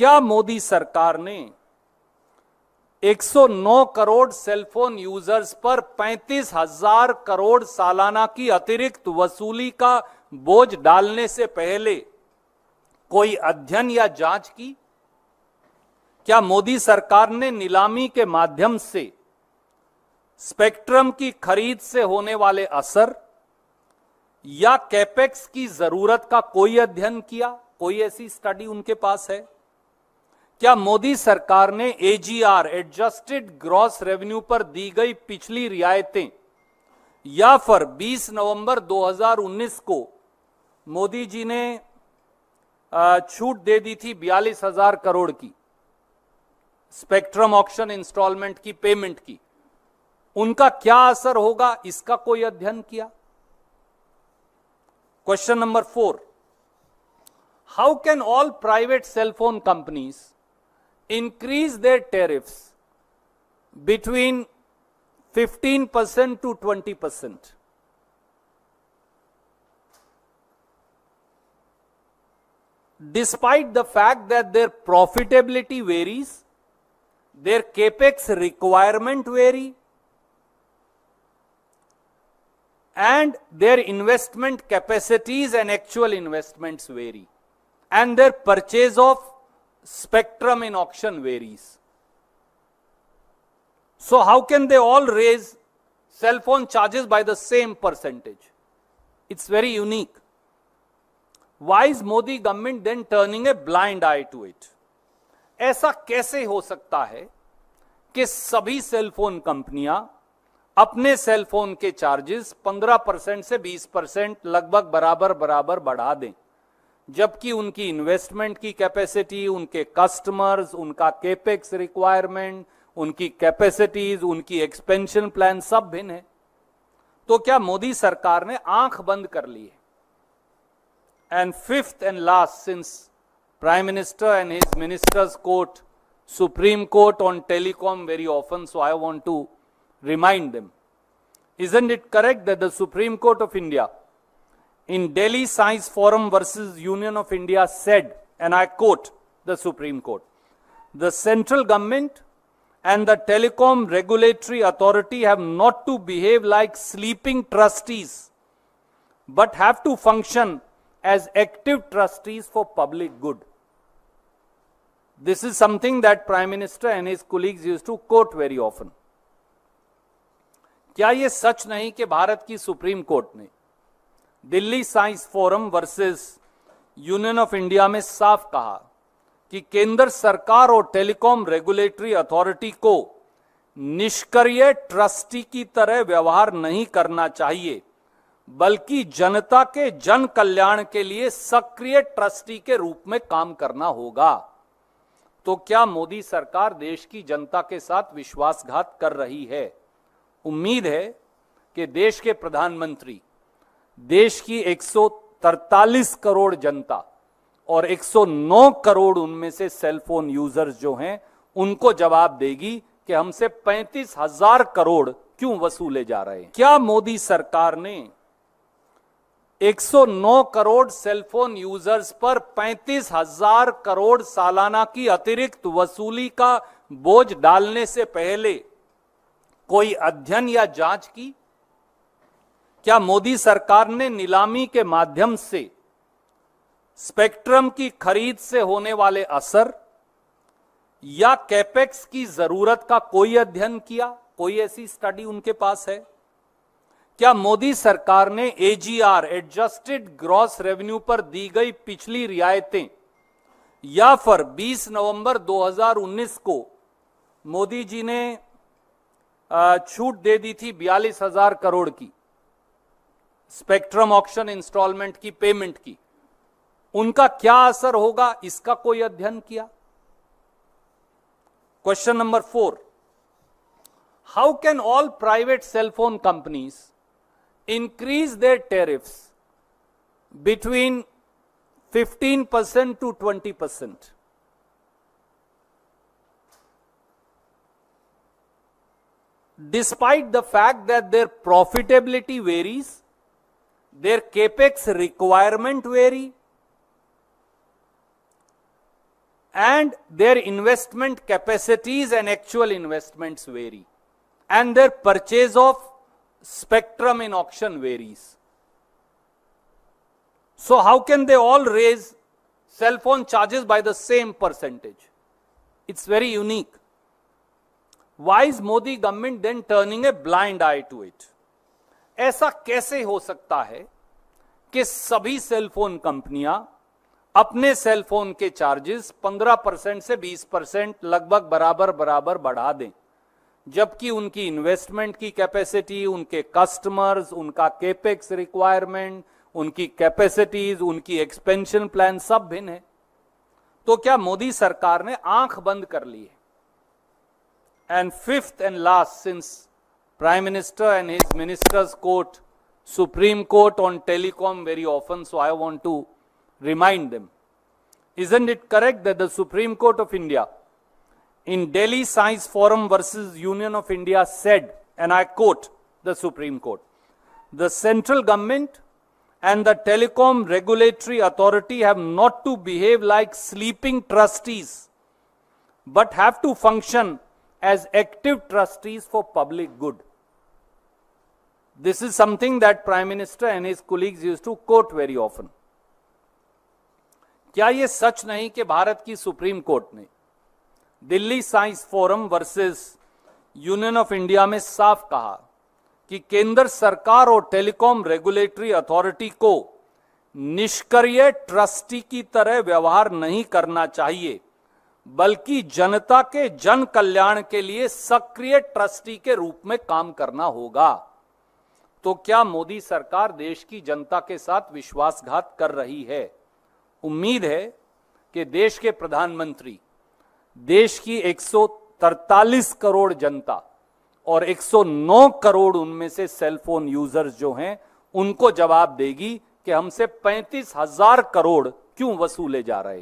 क्या मोदी सरकार ने 109 करोड़ सेलफोन यूजर्स पर पैंतीस हजार करोड़ सालाना की अतिरिक्त वसूली का बोझ डालने से पहले कोई अध्ययन या जांच की क्या मोदी सरकार ने नीलामी के माध्यम से स्पेक्ट्रम की खरीद से होने वाले असर या कैपेक्स की जरूरत का कोई अध्ययन किया कोई ऐसी स्टडी उनके पास है क्या मोदी सरकार ने एजीआर एडजस्टेड ग्रॉस रेवेन्यू पर दी गई पिछली रियायतें या फिर 20 नवंबर 2019 को मोदी जी ने छूट दे दी थी बयालीस हजार करोड़ की स्पेक्ट्रम ऑप्शन इंस्टॉलमेंट की पेमेंट की उनका क्या असर होगा इसका कोई अध्ययन किया question number four how can all private cellphone companies increase their tariffs between 15% to 20%. Despite the fact that their profitability varies, their capex requirement vary, and their investment capacities and actual investments vary, and their purchase of spectrum in auction varies. So how can they all raise cell phone charges by the same percentage? It's very unique. Why is Modi government then turning a blind eye to it? ऐसा कैसे हो सकता है कि सभी cellphone कंपनियां अपने cellphone के चार्जेस 15 परसेंट से 20 परसेंट लगभग बराबर बराबर बढ़ा दें जबकि उनकी इन्वेस्टमेंट की कैपेसिटी उनके कस्टमर्स उनका केपेक्स रिक्वायरमेंट उनकी कैपेसिटीज उनकी एक्सपेंशन प्लान सब भिन्न है तो क्या मोदी सरकार ने आंख बंद कर ली है and fifth and last since prime minister and his ministers court supreme court on telecom very often so I want to remind them is it correct that the supreme court of India in Delhi Science Forum versus Union of India said, and I quote the Supreme Court, the central government and the telecom regulatory authority have not to behave like sleeping trustees, but have to function as active trustees for public good. This is something that Prime Minister and his colleagues used to quote very often. क्या ये सच नहीं कि भारत की supreme court ने Delhi science forum versus union of India में साफ कहा कि केंद्र सरकार और टेलीकॉम रेगुलेटरी अथॉरिटी को निष्क्रिय ट्रस्टी की तरह व्यवहार नहीं करना चाहिए बल्कि जनता के जन कल्याण के लिए सक्रिय ट्रस्टी के रूप में काम करना होगा तो क्या मोदी सरकार देश की जनता के साथ विश्वासघात कर रही है उम्मीद है कि देश के प्रधानमंत्री देश की 143 करोड़ जनता और 109 करोड़ उनमें से सेलफोन यूजर्स जो हैं उनको जवाब देगी कि हमसे पैंतीस हजार करोड़ क्यों वसूले जा रहे हैं क्या मोदी सरकार ने 109 करोड़ सेलफोन यूजर्स पर पैंतीस हजार करोड़ सालाना की अतिरिक्त वसूली का बोझ डालने से पहले कोई अध्ययन या जांच की क्या मोदी सरकार ने नीलामी के माध्यम से स्पेक्ट्रम की खरीद से होने वाले असर या कैपेक्स की जरूरत का कोई अध्ययन किया कोई ऐसी स्टडी उनके पास है क्या मोदी सरकार ने एजीआर एडजस्टेड ग्रॉस रेवेन्यू पर दी गई पिछली रियायतें या फिर 20 नवंबर 2019 को मोदी जी ने छूट दे दी थी बयालीस हजार करोड़ की स्पेक्ट्रम ऑप्शन इंस्टॉलमेंट की पेमेंट की उनका क्या असर होगा इसका कोई अध्ययन किया question number four how can all private cellphone companies increase their tariffs between 15 percent to 20 percent despite the fact that their profitability varies their capex requirement vary and their investment capacities and actual investments vary and their purchase of spectrum in auction varies. So how can they all raise cell phone charges by the same percentage? It's very unique. Why is Modi government then turning a blind eye to it? ऐसा कैसे हो सकता है कि सभी cellphone कंपनियां अपने cellphone के चार्जेस 15 परसेंट से 20 परसेंट लगभग बराबर बराबर बढ़ा दें जबकि उनकी इन्वेस्टमेंट की कैपेसिटी उनके कस्टमर्स उनका केपेक्स रिक्वायरमेंट उनकी कैपेसिटीज उनकी एक्सपेंशन प्लान सब भिन्न है तो क्या मोदी सरकार ने आंख बंद कर ली है and fifth and last since Prime Minister and his ministers quote Supreme Court on telecom very often, so I want to remind them. Isn't it correct that the Supreme Court of India in Delhi Science Forum versus Union of India said, and I quote the Supreme Court, the central government and the telecom regulatory authority have not to behave like sleeping trustees, but have to function as active trustees for public good. This is something that Prime Minister and his colleagues used to quote very often. क्या ये सच नहीं कि भारत की supreme court ने Delhi science forum versus union of India में साफ कहा कि केंद्र सरकार और टेलीकॉम रेगुलेटरी अथॉरिटी को निष्क्रिय ट्रस्टी की तरह व्यवहार नहीं करना चाहिए बल्कि जनता के जन कल्याण के लिए सक्रिय ट्रस्टी के रूप में काम करना होगा तो क्या मोदी सरकार देश की जनता के साथ विश्वासघात कर रही है उम्मीद है कि देश के प्रधानमंत्री देश की 143 करोड़ जनता और 109 करोड़ उनमें से सेलफोन यूजर्स जो हैं उनको जवाब देगी कि हमसे पैंतीस हजार करोड़ क्यों वसूले जा रहे हैं